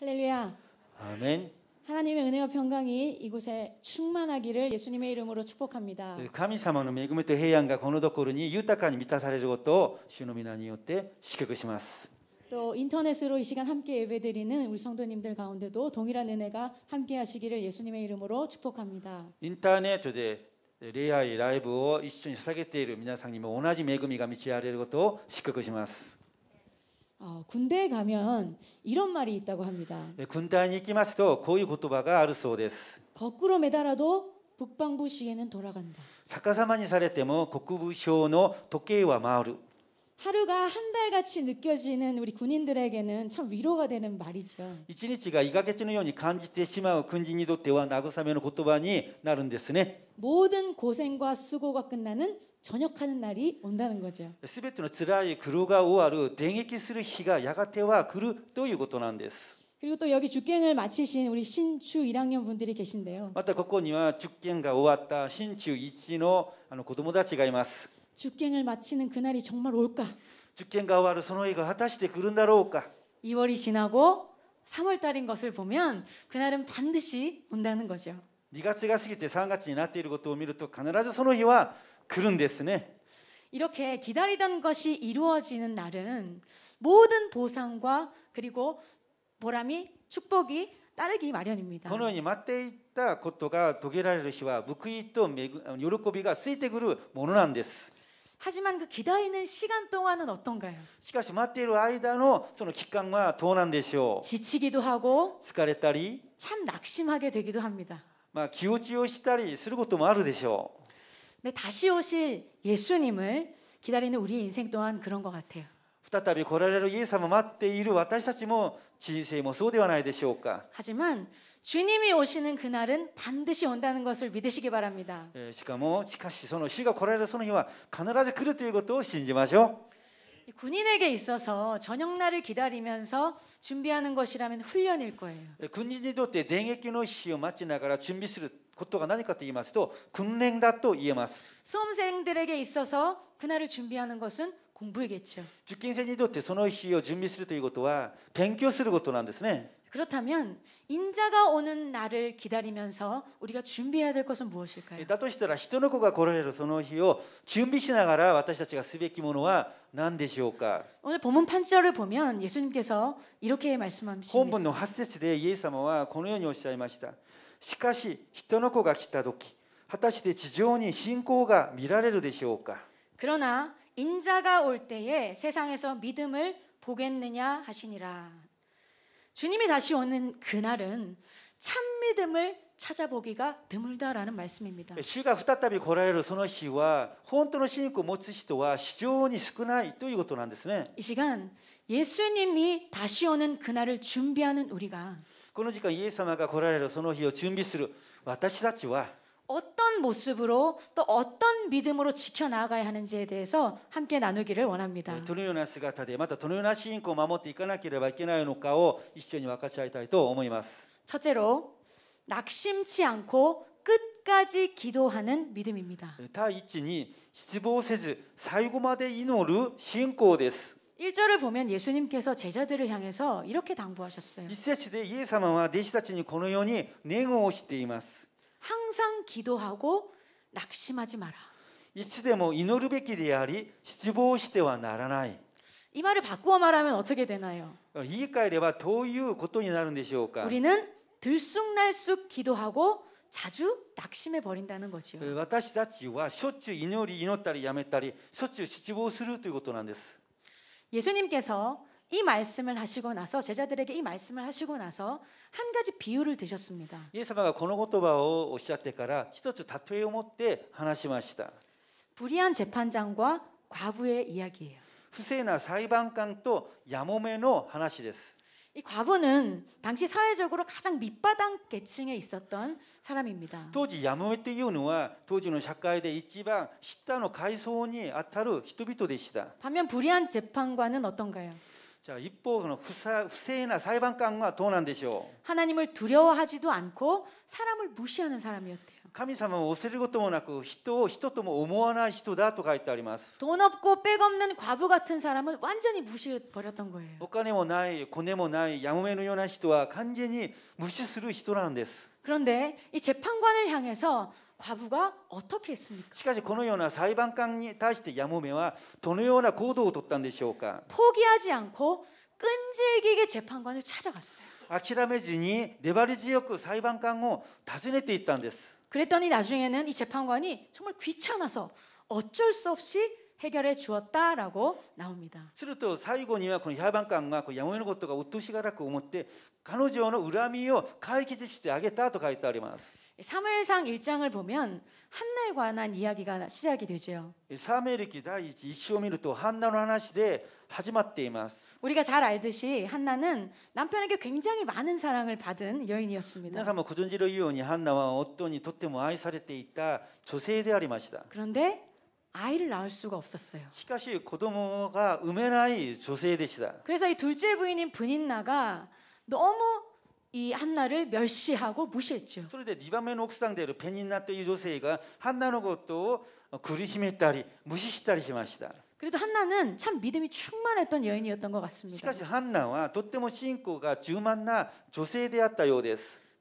할렐루야. 아멘. 하나님의 은혜와 평강이 이곳에 충만하기를 예수님의 이름으로 축복합니다.神様の恵みと平安がこのところに豊かに満たされることを主の皆によって祝福します。또 네, 인터넷으로 이 시간 함께 예배드리는 우리 성도님들 가운데도 동일한 은혜가 함께 하시기를 예수님의 이름으로 축복합니다. 인터넷에 礼拝ライブを一緒に捧げている皆さんにも同じ恵みが満ちあれることを祝福します。軍隊가면이런말이있다고합니다군대に行きますとこういう言葉があるそうです逆さまにされても国部省の時計は回る 하루가 한 달같이 느껴지는 우리 군인들에게는 참 위로가 되는 말이죠. 1日が言いかけちのように感じてしまう軍人にとっては慰めの言葉になるんですね. 모든 고생과 수고가 끝나는 전역하는 날이 온다는 거죠. 全ての辛い苦労が終わる電撃する日がやがては来るということなんです. 그리고 또 여기 주갱을 마치신 우리 신추 1학년 분들이 계신데요. またここには受験が終わった新中1のあの子供たちがいます。 주행을 마치는 그날이 정말 올까? 受験が終わるその日が果たして来るんだろうか? 2월이 지나고 3월 달인 것을 보면 그날은 반드시 온다는 거죠. 2月が過ぎて3月になっていることを見ると必ずその日は来るんですね. 이렇게 기다리던 것이 이루어지는 날은 모든 보상과 그리고 보람이 축복이 따르기 마련입니다. このように待っていたことが遂げられる日は報いと喜びがついてくるものなんです。 하지만 그 기다리는 시간 동안은 어떤가요? しかし待っている間のその期間はどうなんでしょう? 지치기도 하고 疲れたり참 낙심하게 되기도 합니다. 気落ちをしたりすることもあるでしょう 네, 다시 오실 예수님을 기다리는 우리 인생 또한 그런 것 같아요. 再び来られるイエス様を待っている私たちも人生もそうではないでしょうか。하지만주님이오시는그날은반드시온다는것을믿으시기바랍니 다. しかもしかしその主が来られるその日は必ず来るということを信じましょう。 예, 군인에게 있어서 저녁 날을 기다리면서 준비하는 것이라면 훈련일 거예요. 예, 군인이도 때 대행기의 시험 맞지나가라 준비する 것도가 何かと言いますと訓練だと言えます. 수험생들에게 있어서 그날을 준비하는 것은 공부겠죠受験生にとってその日を準備するということは勉強することなんですね。그렇다면인자가오는날을기다리면서우리가준비해야될것은무엇일까요だとしたら人の子が来られるその日を準備しながら私たちがすべきものは何でしょうか오늘본문판절을보면예수님께서이렇게말씀하십니다本文の8節でイエス様はこのようにおっしゃいました。しかし人の子が来た時果たして地上に信仰が見られるでしょうか그러나 인자가 올 때에 세상에서 믿음을 보겠느냐 하시니라. 주님이 다시 오는 그날은 참 믿음을 찾아보기가 드물다라는 말씀입니다. 주가 예, 후다답비고라레르 선어시와 혼돈을 신고 모츠시도와 시존이 스크나이 또 이것도 난데스네. 이 시간 예수님이 다시 오는 그날을 준비하는 우리가 この時間イエス様が来られるその日を準備する私たちは 어떤 모습으로 또 어떤 믿음으로 지켜 나아가야 하는지에 대해서 함께 나누기를 원합니다. どのような姿でまたどのような信仰を守っていかなければいけないのかを一緒に分かち合いたいと思います. 첫째로 낙심치 않고 끝까지 기도하는 믿음입니다. 第一に失望せず最後まで祈る信仰です. 1절을 보면 예수님께서 제자들을 향해서 이렇게 당부하셨어요. 1節でイエス様は弟子たちにこのように念をしています. 항상 기도하고 낙심하지 마라. いつでも祈るべきであり失望してはならない이 말을 바꾸어 말하면 어떻게 되나요? 言い換えればどういうことになるんでしょうか? 우리는 들쑥날쑥 기도하고 자주 낙심해 버린다는 거지요. 私たちはしょっちゅう祈り祈ったりやめたりしょっちゅう失望するということなんです。예수님께서 이 말씀을 하시고 나서 제자들에게 이 말씀을 하시고 나서 한 가지 비유를 드셨습니다. 예수가 この言葉をおっしゃってから一つ例えを持って話しました. 불의한 재판장과 과부의 이야기예요. 不正な裁判官とやもめの話です.이 과부는 당시 사회적으로 가장 밑바닥 계층에 있었던 사람입니다. 당시 야모메というのは 당시의 사회의 一番下の階層にあたる人々でした. 반면 불의한 재판관은 어떤가요? 자, 입보는 후사, 후세이나 사이반관과도난되시오 하나님을 두려워하지도 않고 사람을 무시하는 사람이었대요. 神様を恐れる 것도 もなく, 人を人とも思わない人だと書いてあります.돈 없고 빽 없는 과부 같은 사람은 완전히 무시해 버렸던 거예요. お金もない,コネもない,やもめのような人は完全に無視する人なんです. 뭐 뭐 그런데 이 재판관을 향해서 과부가 어떻게 했습니까? しかしこのような裁判官に対してやもめはどのような行動をとったんでしょうか? 포기하지 않고 끈질기게 재판관을 찾아갔어요. 諦めずに粘り強く裁判官を訪ねていったんです. 그랬더니 나중에는 이 재판관이 정말 귀찮아서 어쩔 수 없이 해결해 주었다라고 나옵니다. すると最後にはこの裁判官がやもめのことが鬱陶しがらく思って彼女の恨みを解決してあげたと書いてあります。 사무엘상 1장을 보면 한나에 관한 이야기가 시작이 되죠. 사무엘기 다이 시오미르도 한나로 하나시대 하지마테이마스. 우리가 잘 알듯이 한나는 남편에게 굉장히 많은 사랑을 받은 여인이었습니다. 사람은 고전지로 요니 한나와 어떤이 도때모 아이사레테 있다 조세이아리마시다 그런데 아이를 낳을 수가 없었어요. 시카시 고도모가 음메나이 조세이데시다. 그래서 이 둘째 부인인 분인나가 너무 이 한나를 멸시하고 무시했죠. それで2番目の奥さんであるペニになったユ女性がハンナのことを苦しめたり無視した 어, 그래도 한나는 참 믿음이 충만했던 여인이었던 것 같습니다. しかしハンナはとっても信仰が柔軟な女性であったよ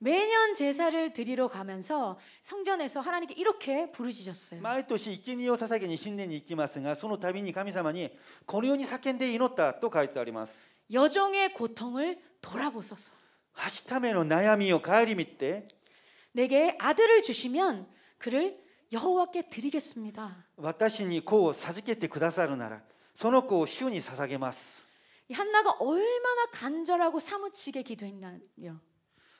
매년 제사를 드리러 가면서 성전에서 하나님께 이렇게 부르짖었어요. 매년 이끼니요 사사게니 신년에 이끼마스가 その度に 하나님様にこのように叫んで祈ったと書いてあります. 여종의 고통을 돌아보소서. 하시타메노나야미요가야리미때 내게 아들을 주시면 그를 여호와께 드리겠습니다. 私に子を授けてくださるならその子を主に捧げます. 한나가 얼마나 간절하고 사무치게 기도했나요?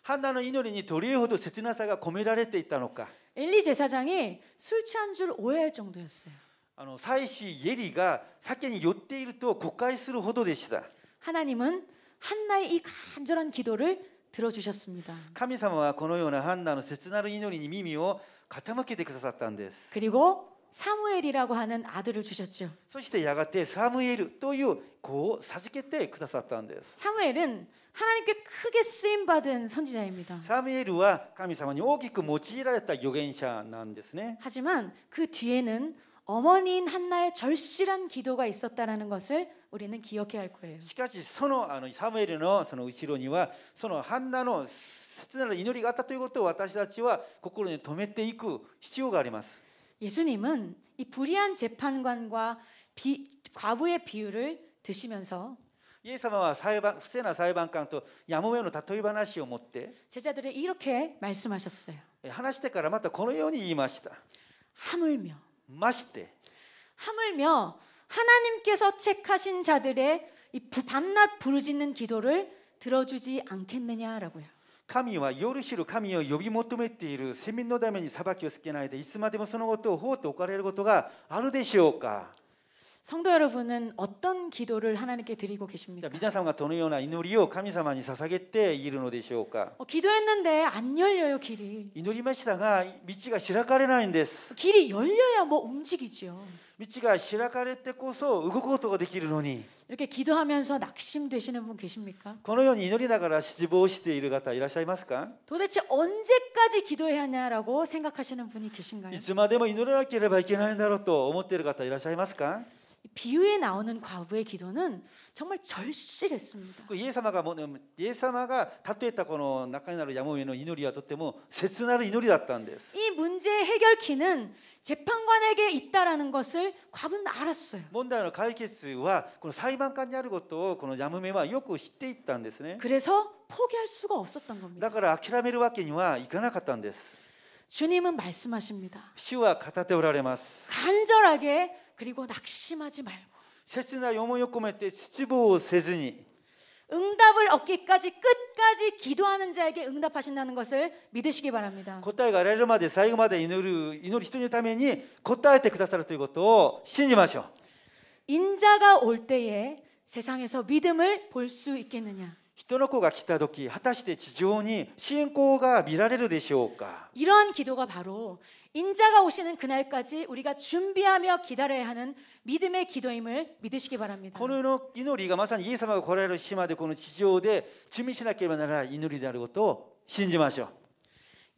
한나는 이 노래에 도리에호도 세진나사가 고메라레테 있다노까. 엘리 제사장이 술 취한 줄 오해할 정도였어요. あの祭司예리가 사견이 요때 일도 국가에 쓰는 호도 되시다. 하나님은 한나의 이 간절한 기도를 들어주셨습니다. 神様はこのようなハンナの切なる祈りに耳を傾けてくださったんです. 그리고 사무엘이라고 하는 아들을 주셨죠. そしてやがてサムエルという子を授けてくださったんです. 사무엘은 하나님께 크게 쓰임 받은 선지자입니다. 사무엘은 하나님様に大きく用いられた預言者なんですね. 하지만 그 뒤에는 어머니인 한나의 절실한 기도가 있었다라는 것을 우리는 기억해야 할 거예요. しかしそのあのサムエルのその後ろにはその한나の切なる祈りがあったということを私たちは心に留めていく必要があります. 예수님은 이 불의한 재판관과 비, 과부의 비유를 드시면서 イエス様は裁判不正な裁判官とやもめの例え話を持って제자들에게이렇게말씀하셨어요話してからまたこのように言いました하물며 まして 하물며 하나님께서 책하신 자들의 이 밤낮 부르짖는 기도를 들어주지 않겠느냐라고요. 神は夜しる神を呼び求めている市民のために裁きをつけないでいつまでもそのことを放っておかれることがあるでしょうか 성도 여러분은 어떤 기도를 하나님께 드리고 계십니까? 皆様がどのような祈りを神様に捧げているのでしょうか? 어, 기도했는데 안 열려요 길이. 祈りましたが道が開かれないんです. 길이 열려야 뭐 움직이지요. 道が開かれてこそ動くことができるのに. 이렇게 기도하면서 낙심되시는 분 계십니까? このように祈りながら失望している方いらっしゃいますか? 도대체 언제까지 기도해야 하냐라고 생각하시는 분이 계신가요? いつまでも祈らなければいけないんだろうと思っている方いらっしゃいますか? 비유에 나오는 과부의 기도는 정말 절실했습니다. 그 예사마가 뭐냐면 음, 예사마가 다투했다고 낙관나로 야모에는 이노리가 또때모 세스나르 이노리였다는데요. 이 문제 해결 키는 재판관에게 있다라는 것을 과부는 알았어요. 뭔다는 해결は この裁判官にあることをこのヤモメはよく知っていたんですね. 그래서 포기할 수가 없었던 겁니다. だから諦めるわけにはいかなかったんです. 주님은 말씀하십니다. 시와 가타테 오라레마스. 간절하게 그리고 낙심하지 말고 切な思いを込めて失望せずに 응답을 얻기까지 끝까지 기도하는 자에게 응답하신다는 것을 믿으시기 바랍니다. 答えが得られるまで最後まで祈る祈る人のために答えてくださるということを信じましょ인자가올 때에 세상에서 믿음을 볼 수 있겠느냐? 人の子が来た時果たして地上に信仰が見られるでしょうか이러한기도가바로인자가오시는그날까지우리가준비하며기다려야하는믿음의기도임을믿으시기바랍니다この祈りがまさにイエス様が来られる日までこの地上で準備しなければならない祈りであることを信じましょう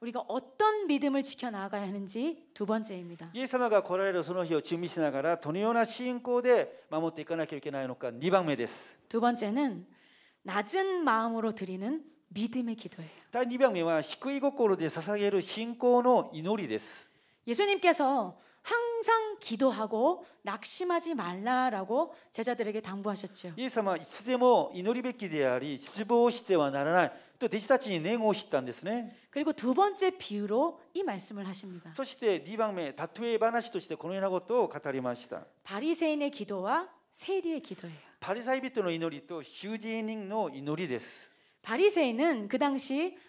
우리가 어떤 믿음을 지켜 나가야 하는지 두 번째입니다. イエス様が 来られるその日を準備しながらどのような信仰で守っていかなきゃいけないのか2番目です.두 번째는 낮은 마음으로 드리는 믿음의 기도예요. 第2番目は救い心で捧げる信仰の祈りです. 예수님께서 항상 기도하고 낙심하지 말라라고 제자들에게 당부하셨죠. 예수님은 いつでも祈りべきであり失望してはならないと弟子たちに念をですね 그리고 두 번째 비유로 이 말씀을 하십니다. そして2番目例え話としてこのようなことを語りました. 바리새인의 기도와 세리의 기도예요. 바리새인의 기도의 祈りと修人人の祈です 바리새인은 그 당시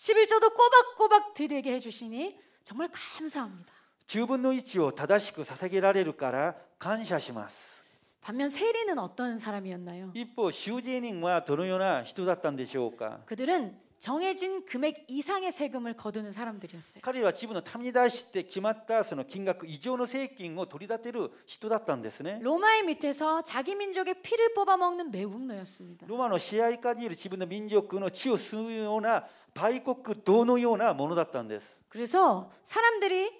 11조도 꼬박꼬박 드리게 해주시니 정말 감사합니다. 10분의1を 正しく捧げられるから感謝します. 반면 세리는 어떤 사람이었나요? 一方、囚人はどのような人だったんでしょうか? 그들은 정해진 금액 이상의 세금을 거두는 사람들이었어요. 彼らは自分の民に対して決まったその金額以上の税金を取り立てる人だったんですね. 로마의 밑에서 자기 민족의 피를 뽑아 먹는 매국노였습니다. 로마의 支配下にいる自分の民族の血を吸うような売国道のようなものだったんです. 그래서 사람들이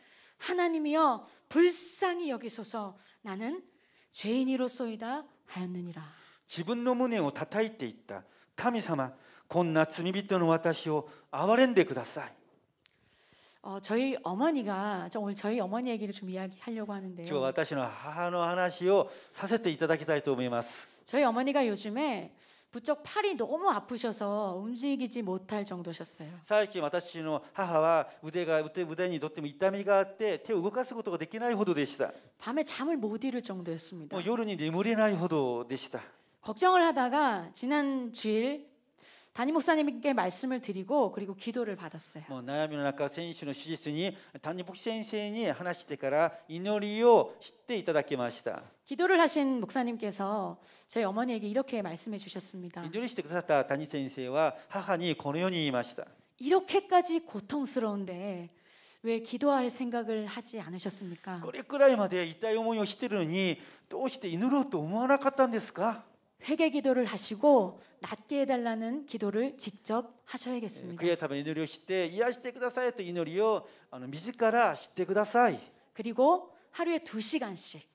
하나님이여 불쌍히 여기소서 나는 죄인이로소이다 하였느니라. 自分の胸を叩いていった神様こんな罪人の私を憐れんでください 어, 저희 어머니가 오늘 저희 어머니 얘기를 좀 이야기하려고 하는데요. 저와 지금 私하母の하をさせていただきたいと思います 저희 어머니가 요즘에 부쩍 팔이 너무 아프셔서 움직이지 못할 정도셨어요. 最近私の母は腕が腕にとっても痛みがあって手を動かすことができないほどでした. 밤에 잠을 못 이룰 정도였습니다. 夜に眠れないほどでした. 걱정을 하다가 지난 주일 담임 목사님께 말씀을 드리고 그리고 기도를 받았어요. 悩みの中選手の手術に谷木先生に話してから祈りを知っていただきました. 기도를 하신 목사님께서 저희 어머니에게 이렇게 말씀해 주셨습니다. 祈りしてくださった谷先生は母にこのように言いました. 이렇게까지 고통스러운데 왜 기도할 생각을 하지 않으셨습니까? これくらいまで痛い思いをしてるのにどうして祈ろうと思わなかったんですか? 회개 기도를 하시고 낫게 해달라는 기도를 직접 하셔야겠습니다. 그의 답은 이노리오 시대 이하시대 그다사이 또 이노리오 미지카라 시대 그다사이. 그리고 하루에 두 시간씩.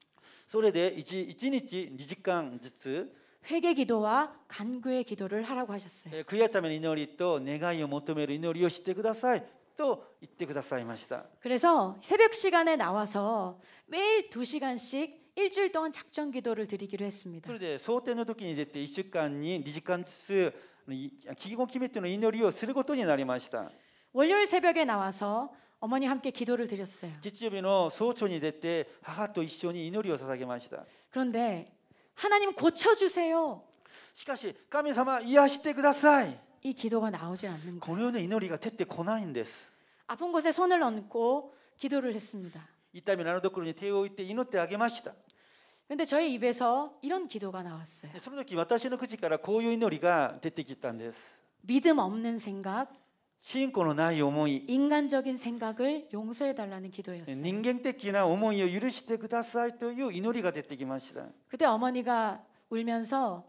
소래대 이지 이지니치 니지간 지츠. 회개 기도와 간구의 기도를 하라고 하셨어요. 예, 그의 답은 이노리 또 내가이 모토메르 이노리오 시대 그다사이 또 이때 그다사이마시다. 그래서 새벽 시간에 나와서 매일 두 시간씩 일주일 동안 작전 기도를 드리기로 했습니다. それで想定の時に出て1週間に2時間ずつ祈りをすることになりました. 월요일 새벽에 나와서 어머니 함께 기도를 드렸어요. 日曜日の早朝に出て母と一緒に祈りを捧げました. 그런데 하나님 고쳐 주세요. しかし神様癒してください.이 기도가 나오지 않는 거예요. このような祈りが出てこないんです. 아픈 곳에 손을 얹고 기도를 했습니다. 있다면 나누도 그러니 태워 이때 이노때 하게 마시다. 근데 저희 입에서 이런 기도가 나왔어요. 성도님, 私の口からこ 고요이노리가 出てきたんです. 믿음 없는 생각, 신고의 ない思い 인간적인 생각을 용서해 달라는 기도였어요. 인간的な思いを許してくださいという 이노리가 出てきました. 그때 어머니가 울면서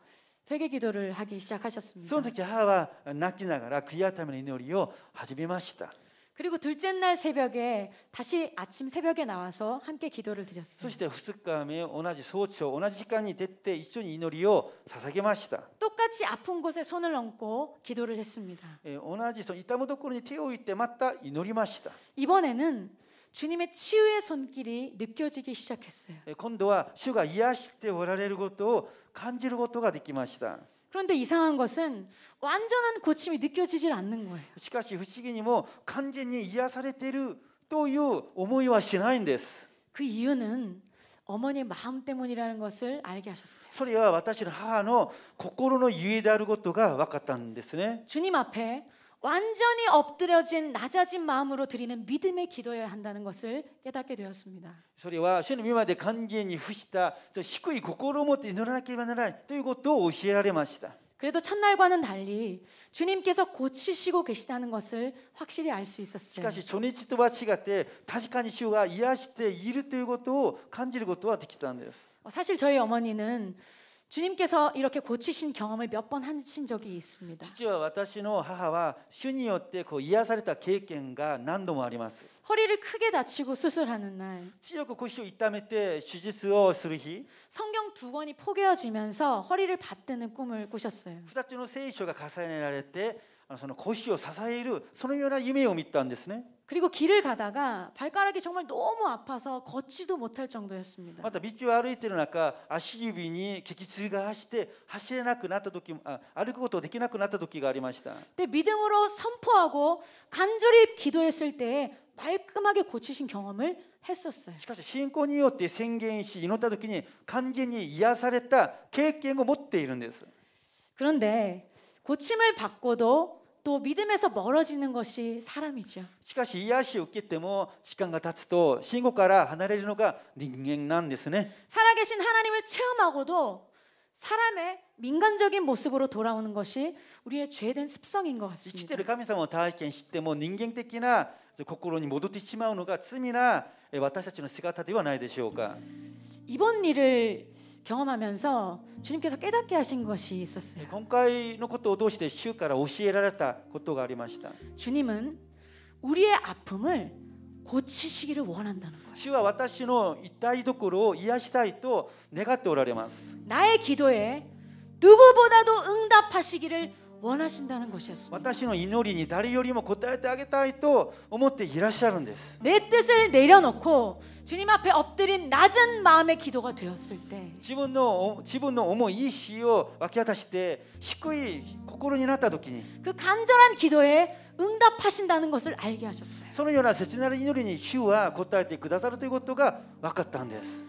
회개 기도를 하기 시작하셨습니다. その時母は泣きながら悔い改めの祈りを始めました. 그리고 둘째 날 새벽에 다시 아침 새벽에 나와서 함께 기도를 そし 드렸어요. て2日目同じ早朝同じ時間に出て一緒に祈りを捧げました、 똑같이 아픈 곳에 손을 얹고 기도를 했습니다. えー同じその痛むところに手を置いてまた祈りました、 이번에는 주님의 치유의 손길이 느껴지기 시작했어요. えー今度は主が癒しておられることを感じることができました 그런데 이상한 것은 완전한 고침이 느껴지질 않는 거예요. しかし不思議にも完全に癒されているという思いはしないんです.그 이유는 어머니의 마음 때문이라는 것을 알게 하셨어요. 소리와 私の母の心のゆえであることが分かったんですね. 주님 앞에 완전히 엎드려진 낮아진 마음으로 드리는 믿음의 기도여야 한다는 것을 깨닫게 되었습니다. それは主の御前で完全に伏した低い心を持って祈らなければならないということを教えられました. 그래도 첫날과는 달리 주님께서 고치시고 계시다는 것을 확실히 알 수 있었어요. しかし初日とは違って確かに主が癒しているということを感じることはできたんです. 사실 저희 어머니는 주님께서 이렇게 고치신 경험을 몇 번 하신 적이 있습니다. 父は私の母は主によってこう癒された経験が何度もあります. 허리를 크게 다치고 수술하는 날. 強く腰を痛めて手術をする日. 성경 두 권이 포개어지면서 허리를 받드는 꿈을 꾸셨어요. 2つの聖書が重ねられてその腰を支えるそのような夢を見たんですね。 그리고 길을 가다가 발가락이 정말 너무 아파서 걷지도 못할 정도였습니다. また道を歩いてる中足指に激痛が走って走れなくなった時あ歩くことできなくなった時がありました 근데 믿음으로 선포하고 간절히 기도했을 때 말끔하게 고치신 경험을 했었어요. しかし信仰によって宣言し祈った時に完全に癒された経験を持っているんです。 그런데 고침을 받고도 또 믿음에서 멀어지는 것이 사람이죠. しかし癒しを受けても時間が経つと信仰から離れるのが人間なんですね. 살아계신 하나님을 체험하고도 사람의 민간적인 모습으로 돌아오는 것이 우리의 죄된 습성인 것 같습니다. 生きてる神様を体験しても人間的な心に戻ってしまうのが罪な私たちの姿ではないでしょうか 이번 일을 경험하면서 주님께서 깨닫게 하신 것이 있었어요. 今回のことを通して主から教えられたことがありました. 주님은 우리의 아픔을 고치시기를 원한다는 거예요. 主は私の痛いところを癒したいと願っておられます. 나의 기도에 누구보다도 응답하시기를 원하신다는 것이었습니다. 私の祈りに誰よりも応えてあげたいと思っていらっしゃるんです.내 뜻을 내려놓고 주님 앞에 엎드린 낮은 마음의 기도가 되었을 때. 自分の自分の思い意志を分け渡して低い心になった時に.그 간절한 기도에 응답하신다는 것을 알게 하셨어요. そのような切なる祈りに主は応えてくださるということが分かったんです.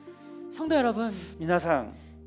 성도 여러분. 皆さん.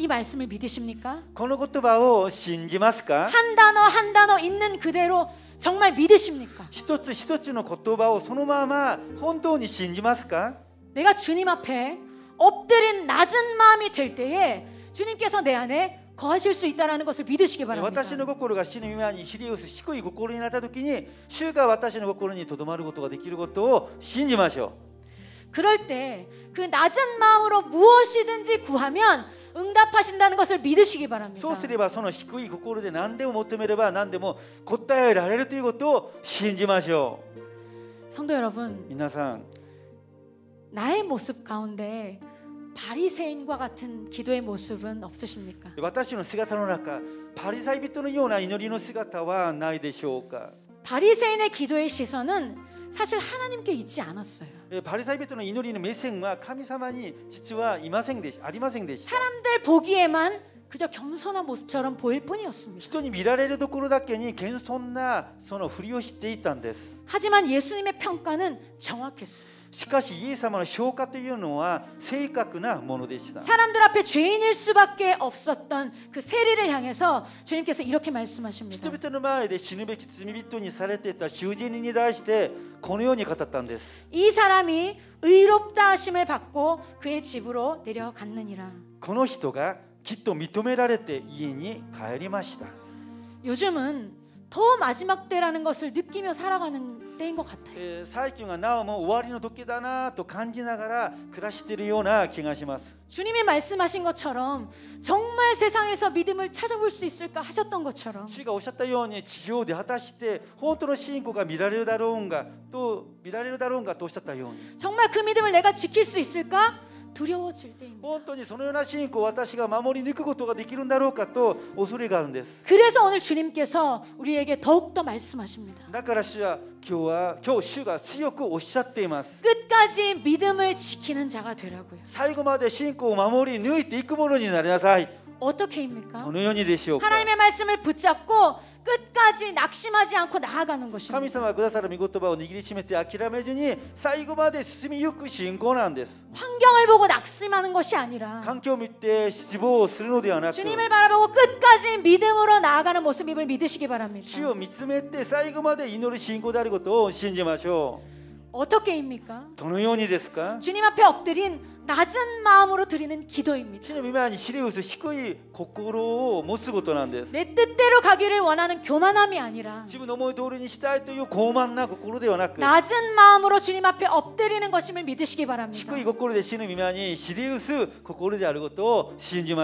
이 말씀을 믿으십니까? 한 단어 한 단어 있는 그대로 정말 믿으십니까? 一つ一つの言葉をそのまま本当に信じますか? 내가 주님 앞에 엎드린 낮은 마음이 될 때에 주님께서 내 안에 거하실 수 있다라는 것을 믿으시기 네, 바랍니다. 私の心が死にひりうす低い心になった時に主が私の心にとどまることができることを信じましょう 그럴 때 그 낮은 마음으로 무엇이든지 구하면 응답하신다는 것을 믿으시기 바랍니다. そうすればその低い心で何でも求めれば何でも答えられるということを信じましょう. 성도 여러분, 皆さん 나의 모습 가운데 바리새인과 같은 기도의 모습은 없으십니까? 私の姿の中바리사이人のような祈りの姿はないでしょうか? 바리새인의 기도의 시선은 사실 하나님께 있지 않았어요. バリサイ人の祈りの目線は神様に実はいませんでしたありませんでした 사람들 보기에만 그저 겸손한 모습처럼 보일 뿐이었습니다. 人に見られるところだけに謙遜なそのふりをしていたんです. 하지만 예수님의 평가는 정확했어요. しかしイエス様の評価というのは正確なものでした。사람들앞에죄인일수밖에없었던그세리를향해서주님께서이렇게말씀하십니 다. 人々の前で死ぬべき罪人にされていた囚人に対してこのように語ったんです。이사람이의롭다하심을받고그의집으로내려갔느니 라. この人がきっと認められて家に帰りました。요즘은 더 마지막 때라는 것을 느끼며 살아가는 때인 것 같아요. 最近はなおも終わりの時だなと感じながら暮らしているような気がします. 그 주님이 말씀하신 것처럼 정말 세상에서 믿음을 찾아볼 수 있을까 하셨던 것처럼. 주가 오셨다요니 지요대 하다시테 혼토로 신고가 미라레르다로운가 또 미라레르다로운가 또 오셨다요니. 정말 그 믿음을 내가 지킬 수 있을까? 두려워질 때입니다. 本当にそのような信仰私が守り抜くことができるんだろうかと恐れがあるんです. 그래서 오늘 주님께서 우리에게 더욱 더 말씀하십니다. だから主は今日は今日主が強くおっしゃっています. 끝까지 믿음을 지키는 자가 되라고요. 最後まで信仰を守り抜いていくものになりなさい. 어떻게입니까? 전우연이 되시옵 하나님의 말씀을 붙잡고 끝까지 낙심하지 않고 나아가는 것입니다. 神様くださる御言葉を握りしめて諦めずに最後まで進みゆく信仰なんです. 그 네 환경을 보고 낙심하는 것이 아니라 환경を見て失望するのではなく 주님을 바라보고 끝까지 믿음으로 나아가는 모습임을 믿으시기 바랍니다. 주여 見つめて最後まで祈る信仰であることを信じましょう. 어떻게입니까? どのようですか 주님 앞에 엎드린 낮은 마음으로 드리는 기도입니다. 주님이 시리우스 시고로못すること내 뜻대로 가기를 원하는 교만함이 아니라 지도리시 고만나 고로で 낮은 마음으로 주님 앞에 엎드리는 것임을 믿으시기 바랍니다. 시꺼이 고꾸로で死ぬ未満にシリウス心であることを信じ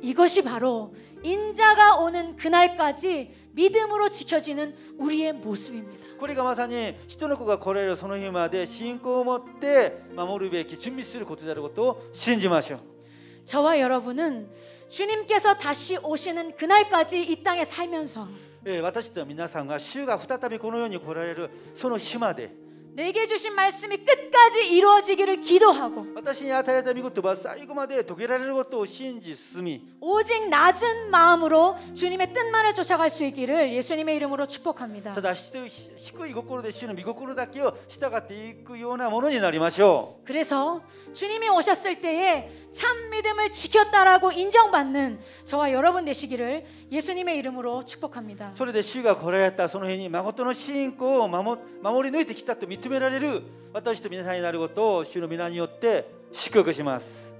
이것이 바로 인자가 오는 그날까지 믿음으로 지켜지는 우리의 모습입니다. これがまさに人の子が来られるその日まで信仰を持って守るべき準備することであることを信じましょう 저와 여러분은 주님께서 다시 오시는 그날까지 이 땅에 살면서 私たち皆さんが主が再びこの世に来られるその日まで 내게 주신 말씀이 끝까지 이루어지기를 기도하고 오직 낮은 마음으로 주님의 뜻만을 쫓아갈 수 있기를 예수님의 이름으로 축복합니다. 그래서 주님이 오셨을 때에 참 믿음을 지켰다라고 인정받는 저와 여러분 되시기를 예수님의 이름으로 축복합니다. それで主が来られたその日に誠の信仰を守り抜いてきたと認められる私と皆さんになることを主の皆によって祝福します